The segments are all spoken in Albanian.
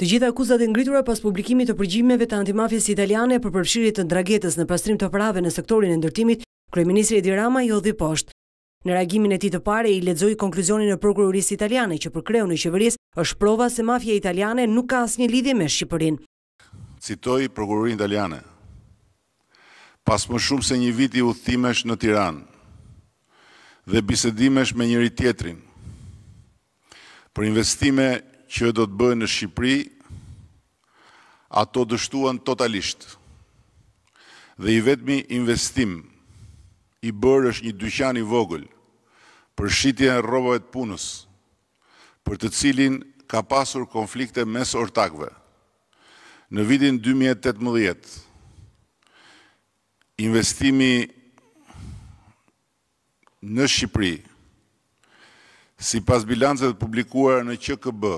Të gjitha akuzat e ngritura pas publikimit të përgjimeve të antimafjes italiane për përfshirit të ndragetës në pastrim të parave në sektorin e ndërtimit, Kryeministri Edi Rama i odhi poshtë. Në reagimin e ti të pare, i ledzoj konkluzionin e prokuroris italiane që përkreu në qeveris është prova se mafje italiane nuk ka asë një lidhje me Shqipërin. Citoj prokurorin italiane, pas më shumë se një viti u thimesh në Tiran dhe bisedimesh me njëri tjetrin për investime që do të bëjë në Shqipëri, ato dështuan totalisht. Dhe i vetëmi investim i bërë është një dyqan i vogël për shqitje në robëve të punës, për të cilin ka pasur konflikte mes ortakve. Në vitin 2018, investimi në Shqipëri, si pas bilancet publikuar në QKB,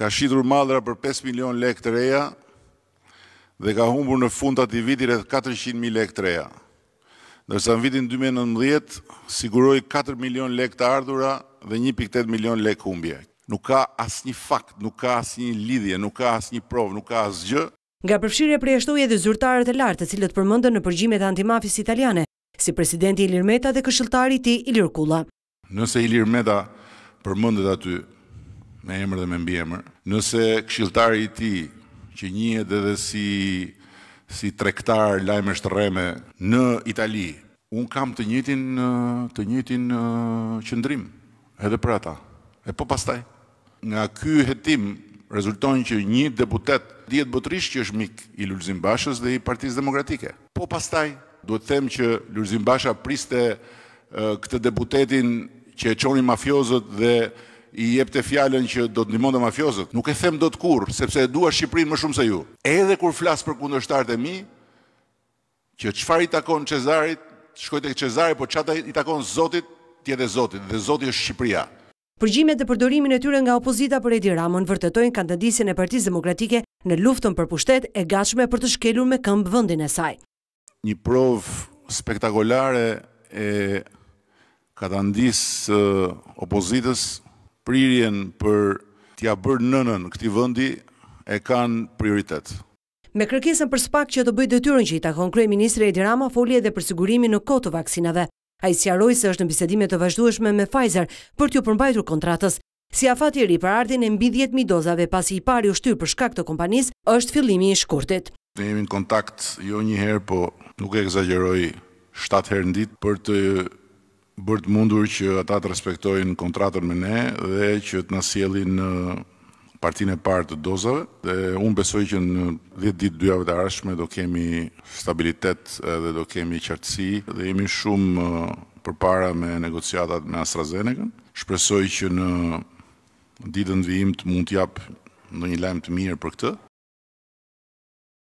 ka shqitur madra për 5 milion lek të reja dhe ka humbur në fundat i viti rreth 400.000 lek të reja. Nërsa në vitin 2019, siguroi 4 milion lek të ardhura dhe 1.8 milion lek humbje. Nuk ka asnjë fakt, nuk ka asnjë lidhje, nuk ka asnjë provë, nuk ka asgjë. Nga përfshirja prej ashtuje dhe zyrtarët e lartë, të cilët përmëndën në përgjimet antimafis italiane, si presidenti Ilir Meta dhe këshilltari i ti tij Ilir Kulla. Nëse Ilir Meta përmendet aty, me emër dhe me mbi emër. Nëse këshilltari i tij që njihet edhe si si tregtar lajmësh të rreme në Itali, un kam të njëtin të njëtin qendrim edhe për ata. E po pastaj nga ky hetim rezulton që një deputet dihet botrish që është mik i Lulzim Bashës dhe i Partisë Demokratike. Po pastaj duhet të them që Lulzim Basha priste këtë deputetin që e qoni mafiozët dhe i jep të fjallën që do të njëmonë dhe mafiozët. Nuk e them do të kur, sepse e dua Shqiprin më shumë se ju. Edhe kur flasë për kundështarët e mi, që qëfar i takon Cezarit, shkojt e Cezarit, po qëta i takon Zotit, tjede Zotit, dhe Zotit është Shqipria. Përgjimet dhe përdorimin e tyre nga opozita për Edi Ramon vërtetojnë kandidisin e partiz demokratike në luftën për pushtet e gashme për të shkelur me këmbë vëndin e saj. Një prov spektakolare e kandidis opozitës prirjen për t'ja bërë nënën këti vëndi e kanë prioritet. Me kërkesën për spak që të bëjt dëtyrën që i takon krej Ministre Edi Rama, foli edhe për sigurimi në kotë të vaksinave. A i sjaroj se është në bisedimet të vazhdueshme me Pfizer për t'ju përmbajtur kontratës. Si a fati ri për ardhin e mbi 10.000 dozave pasi i pari u shtyrë për shkak të kompanis, është fillimi i shkurtit. Ne jemi në kontakt jo njëherë, po nuk e exageroj 7 herë në ditë për të bërë të mundur që ata të respektojnë kontratën me ne dhe që të nësjeli në partinë e partë të dozave. Dhe unë besoj që në 10 ditë dhe të arashme do kemi stabilitet dhe do kemi qartësi dhe jemi shumë për para me negociatat me AstraZeneca. Shpresoj që në ditën vijim të mund t'jap në një lajmë të mirë për këtë.